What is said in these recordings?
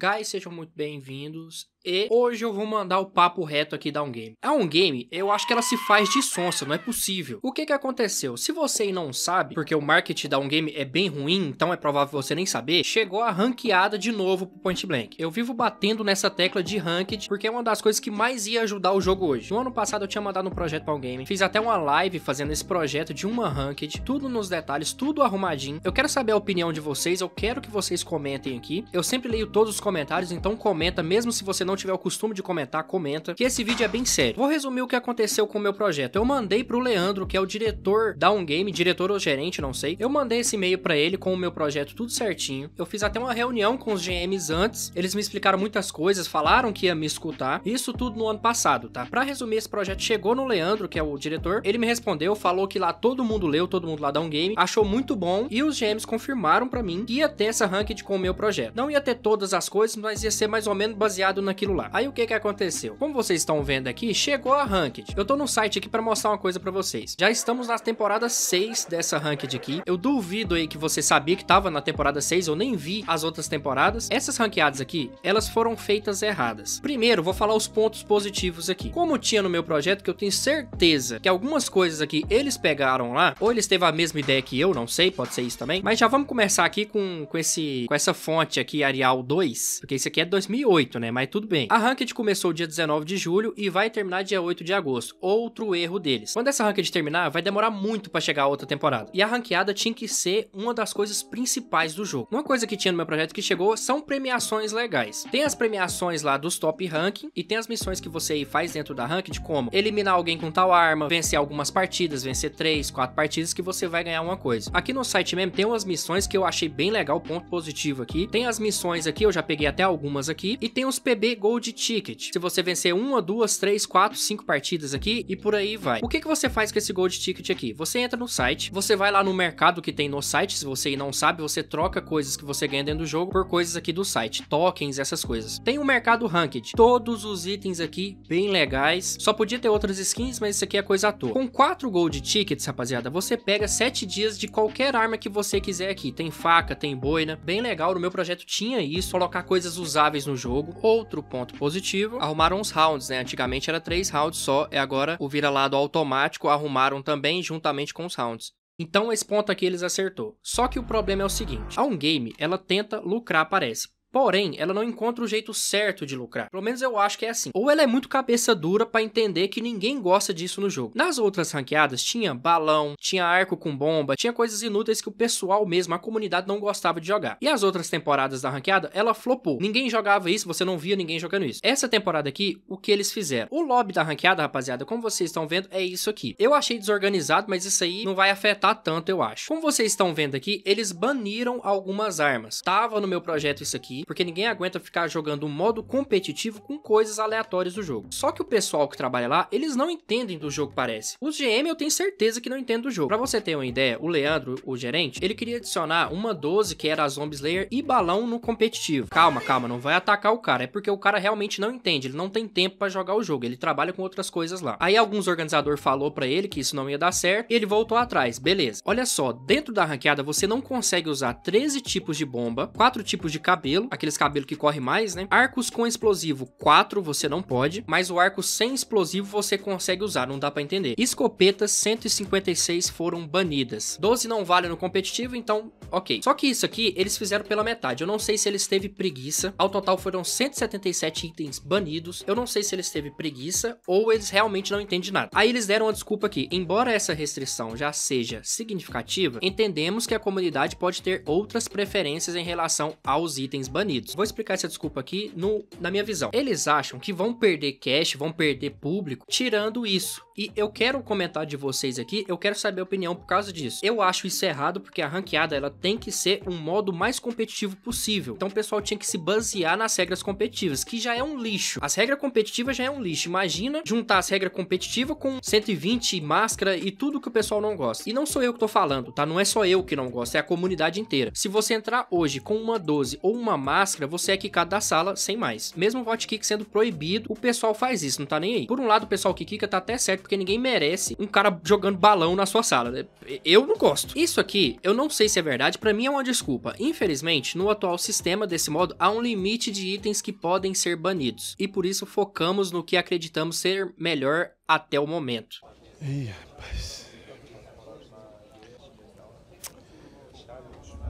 Guys, sejam muito bem-vindos. E hoje eu vou mandar o papo reto aqui da um game. A um game, eu acho que ela se faz de sonsa, não é possível. O que que aconteceu? Se você não sabe, porque o marketing da um game é bem ruim, então é provável você nem saber, chegou a ranqueada de novo pro Point Blank. Eu vivo batendo nessa tecla de ranked, porque é uma das coisas que mais ia ajudar o jogo hoje. No ano passado eu tinha mandado um projeto para um game, fiz até uma live fazendo esse projeto de uma ranked, tudo nos detalhes, tudo arrumadinho. Eu quero saber a opinião de vocês, eu quero que vocês comentem aqui. Eu sempre leio todos os comentários, então comenta mesmo se você não tiver o costume de comentar, comenta, que esse vídeo é bem sério. Vou resumir o que aconteceu com o meu projeto. Eu mandei pro Leandro, que é o diretor da Um Game, diretor ou gerente, não sei. Eu mandei esse e-mail para ele com o meu projeto tudo certinho. Eu fiz até uma reunião com os GMs antes. Eles me explicaram muitas coisas, falaram que ia me escutar. Isso tudo no ano passado, tá? Para resumir, esse projeto chegou no Leandro, que é o diretor. Ele me respondeu, falou que lá todo mundo leu, todo mundo lá da um game, achou muito bom e os GMs confirmaram para mim que ia ter essa ranked com o meu projeto. Não ia ter todas as coisas, mas ia ser mais ou menos baseado na aquilo lá. Aí o que que aconteceu? Como vocês estão vendo aqui, chegou a Ranked. Eu tô num site aqui para mostrar uma coisa para vocês. Já estamos na temporada 6 dessa Ranked aqui. Eu duvido aí que você sabia que tava na temporada 6, eu nem vi as outras temporadas. Essas ranqueadas aqui, elas foram feitas erradas. Primeiro, vou falar os pontos positivos aqui. Como tinha no meu projeto, que eu tenho certeza que algumas coisas aqui eles pegaram lá, ou eles teve a mesma ideia que eu, não sei, pode ser isso também. Mas já vamos começar aqui com, com, esse, com essa fonte aqui, Arial 2, porque isso aqui é 2008, né? Mas tudo bem. A Ranked começou dia 19 de julho e vai terminar dia 8 de agosto. Outro erro deles. Quando essa Ranked terminar, vai demorar muito para chegar a outra temporada. E a ranqueada tinha que ser uma das coisas principais do jogo. Uma coisa que tinha no meu projeto que chegou são premiações legais. Tem as premiações lá dos top ranking e tem as missões que você faz dentro da Ranked, como eliminar alguém com tal arma, vencer algumas partidas, vencer 3, 4 partidas que você vai ganhar uma coisa. Aqui no site mesmo tem umas missões que eu achei bem legal, ponto positivo aqui. Tem as missões aqui, eu já peguei até algumas aqui, e tem os PB Gold Ticket. Se você vencer uma, duas, três, quatro, cinco partidas aqui e por aí vai. O que, que você faz com esse Gold Ticket aqui? Você entra no site, você vai lá no mercado que tem no site, se você não sabe, você troca coisas que você ganha dentro do jogo por coisas aqui do site, tokens, essas coisas. Tem o um mercado ranked, todos os itens aqui bem legais. Só podia ter outras skins, mas isso aqui é coisa à toa. Com quatro Gold Tickets, rapaziada, você pega sete dias de qualquer arma que você quiser aqui. Tem faca, tem boina, bem legal, no meu projeto tinha isso, colocar coisas usáveis no jogo. Outro ponto positivo, arrumaram os rounds, né? Antigamente era três rounds só, e agora o vira-lado automático arrumaram também juntamente com os rounds. Então esse ponto aqui eles acertou. Só que o problema é o seguinte, a um game ela tenta lucrar, parece, Porém, ela não encontra o jeito certo de lucrar. Pelo menos eu acho que é assim. Ou ela é muito cabeça dura para entender que ninguém gosta disso no jogo. Nas outras ranqueadas tinha balão, tinha arco com bomba, tinha coisas inúteis que o pessoal mesmo, a comunidade não gostava de jogar. E as outras temporadas da ranqueada, ela flopou. Ninguém jogava isso, você não via ninguém jogando isso. Essa temporada aqui, o que eles fizeram? O lobby da ranqueada, rapaziada, como vocês estão vendo, é isso aqui. Eu achei desorganizado, mas isso aí não vai afetar tanto, eu acho. Como vocês estão vendo aqui, eles baniram algumas armas. Tava no meu projeto isso aqui, porque ninguém aguenta ficar jogando um modo competitivo com coisas aleatórias do jogo. Só que o pessoal que trabalha lá, eles não entendem do jogo, parece. Os GM eu tenho certeza que não entendem do jogo. Para você ter uma ideia, o Leandro, o gerente, ele queria adicionar uma 12 que era a Zombie Slayer e balão no competitivo. Calma, calma, não vai atacar o cara, é porque o cara realmente não entende, ele não tem tempo para jogar o jogo, ele trabalha com outras coisas lá. Aí alguns organizador falou para ele que isso não ia dar certo, e ele voltou atrás, beleza. Olha só, dentro da ranqueada você não consegue usar 13 tipos de bomba, 4 tipos de cabelo, aqueles cabelos que correm mais, né? Arcos com explosivo 4 você não pode, mas o arco sem explosivo você consegue usar, não dá pra entender. Escopetas 156 foram banidas. 12 não vale no competitivo, então ok. Só que isso aqui eles fizeram pela metade. Eu não sei se eles teve preguiça. Ao total foram 177 itens banidos. Eu não sei se eles teve preguiça ou eles realmente não entendem nada. Aí eles deram uma desculpa aqui. Embora essa restrição já seja significativa, entendemos que a comunidade pode ter outras preferências em relação aos itens banidos banidos. Vou explicar essa desculpa aqui no, na minha visão. Eles acham que vão perder cash, vão perder público, tirando isso. E eu quero comentar de vocês aqui, eu quero saber a opinião por causa disso. Eu acho isso errado porque a ranqueada ela tem que ser um modo mais competitivo possível. Então o pessoal tinha que se basear nas regras competitivas, que já é um lixo. As regras competitivas já é um lixo. Imagina juntar as regras competitivas com 120 máscara e tudo que o pessoal não gosta. E não sou eu que tô falando, tá? Não é só eu que não gosto, é a comunidade inteira. Se você entrar hoje com uma 12 ou uma máscara, você é quicado da sala sem mais. Mesmo o vote kick sendo proibido, o pessoal faz isso, não tá nem aí. Por um lado, o pessoal que quica tá até certo porque ninguém merece um cara jogando balão na sua sala. Eu não gosto. Isso aqui, eu não sei se é verdade, para mim é uma desculpa. Infelizmente, no atual sistema desse modo, há um limite de itens que podem ser banidos. E por isso focamos no que acreditamos ser melhor até o momento. Ih, rapaz.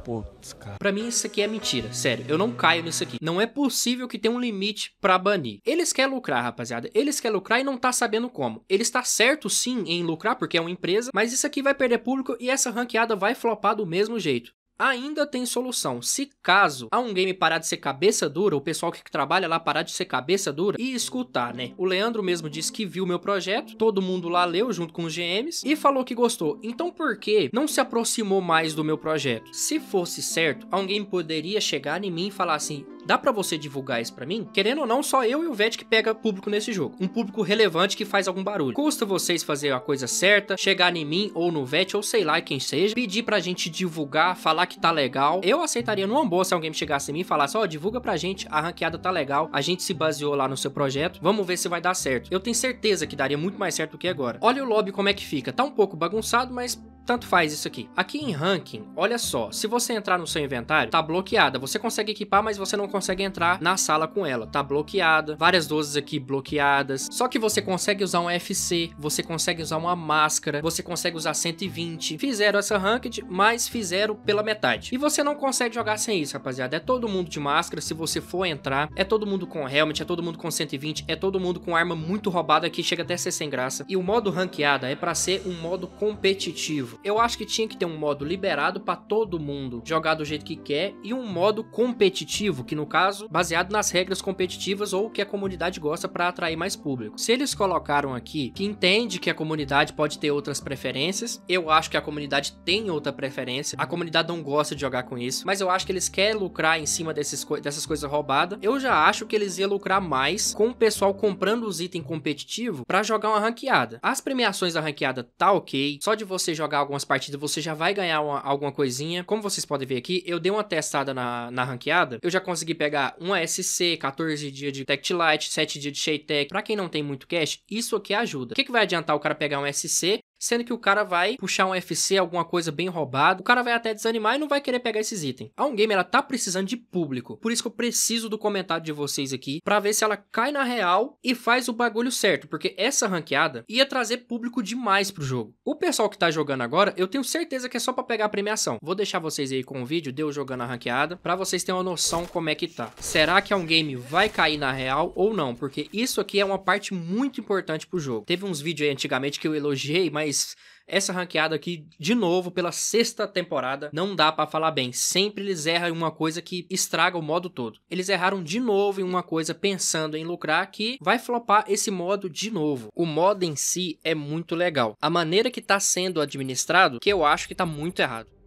Putz, cara. Pra mim, isso aqui é mentira. Sério, eu não caio nisso aqui. Não é possível que tenha um limite para banir. Eles querem lucrar, rapaziada. Eles querem lucrar e não tá sabendo como. Eles está certo sim em lucrar, porque é uma empresa, mas isso aqui vai perder público e essa ranqueada vai flopar do mesmo jeito ainda tem solução. Se caso a um game parar de ser cabeça dura, o pessoal que trabalha lá parar de ser cabeça dura e escutar, né? O Leandro mesmo disse que viu meu projeto, todo mundo lá leu junto com os GMs e falou que gostou. Então por que não se aproximou mais do meu projeto? Se fosse certo, alguém poderia chegar em mim e falar assim: dá para você divulgar isso para mim? Querendo ou não, só eu e o Vett que pega público nesse jogo. Um público relevante que faz algum barulho. Custa vocês fazer a coisa certa, chegar em mim ou no Vett ou sei lá quem seja, pedir pra gente divulgar, falar que tá legal. Eu aceitaria numa boa se alguém chegasse em mim e falasse, ó, oh, divulga pra gente, a ranqueada tá legal, a gente se baseou lá no seu projeto, vamos ver se vai dar certo. Eu tenho certeza que daria muito mais certo do que agora. Olha o lobby como é que fica. Tá um pouco bagunçado, mas tanto faz isso aqui. Aqui em ranking, olha só, se você entrar no seu inventário, tá bloqueada. Você consegue equipar, mas você não consegue entrar na sala com ela. Tá bloqueada, várias doses aqui bloqueadas. Só que você consegue usar um FC, você consegue usar uma máscara, você consegue usar 120. Fizeram essa ranked, mas fizeram pela metade. E você não consegue jogar sem isso, rapaziada. É todo mundo de máscara, se você for entrar, é todo mundo com helmet, é todo mundo com 120, é todo mundo com arma muito roubada que chega até ser sem graça. E o modo ranqueada é para ser um modo competitivo. Eu acho que tinha que ter um modo liberado para todo mundo jogar do jeito que quer e um modo competitivo, que no caso, baseado nas regras competitivas ou que a comunidade gosta para atrair mais público. Se eles colocaram aqui que entende que a comunidade pode ter outras preferências, eu acho que a comunidade tem outra preferência. A comunidade não gosta de jogar com isso, mas eu acho que eles querem lucrar em cima desses co dessas coisas roubadas. Eu já acho que eles iam lucrar mais com o pessoal comprando os itens competitivos para jogar uma ranqueada. As premiações da ranqueada tá ok, só de você jogar jogar algumas partidas, você já vai ganhar uma, alguma coisinha. Como vocês podem ver aqui, eu dei uma testada na, na ranqueada, eu já consegui pegar um SC, 14 dias de Tech Light, 7 dias de Tech. Pra quem não tem muito cash, isso aqui ajuda. O que, que vai adiantar o cara pegar um SC Sendo que o cara vai puxar um FC, alguma coisa bem roubada, o cara vai até desanimar e não vai querer pegar esses itens. A um game ela tá precisando de público. Por isso que eu preciso do comentário de vocês aqui para ver se ela cai na real e faz o bagulho certo, porque essa ranqueada ia trazer público demais pro jogo. O pessoal que tá jogando agora, eu tenho certeza que é só para pegar a premiação. Vou deixar vocês aí com o vídeo de eu jogando a ranqueada para vocês terem uma noção como é que tá. Será que a um game vai cair na real ou não? Porque isso aqui é uma parte muito importante pro jogo. Teve uns vídeos aí antigamente que eu elogiei, mas mas essa ranqueada aqui, de novo, pela sexta temporada, não dá para falar bem. Sempre eles erram em uma coisa que estraga o modo todo. Eles erraram de novo em uma coisa pensando em lucrar que vai flopar esse modo de novo. O modo em si é muito legal. A maneira que tá sendo administrado, que eu acho que tá muito errado.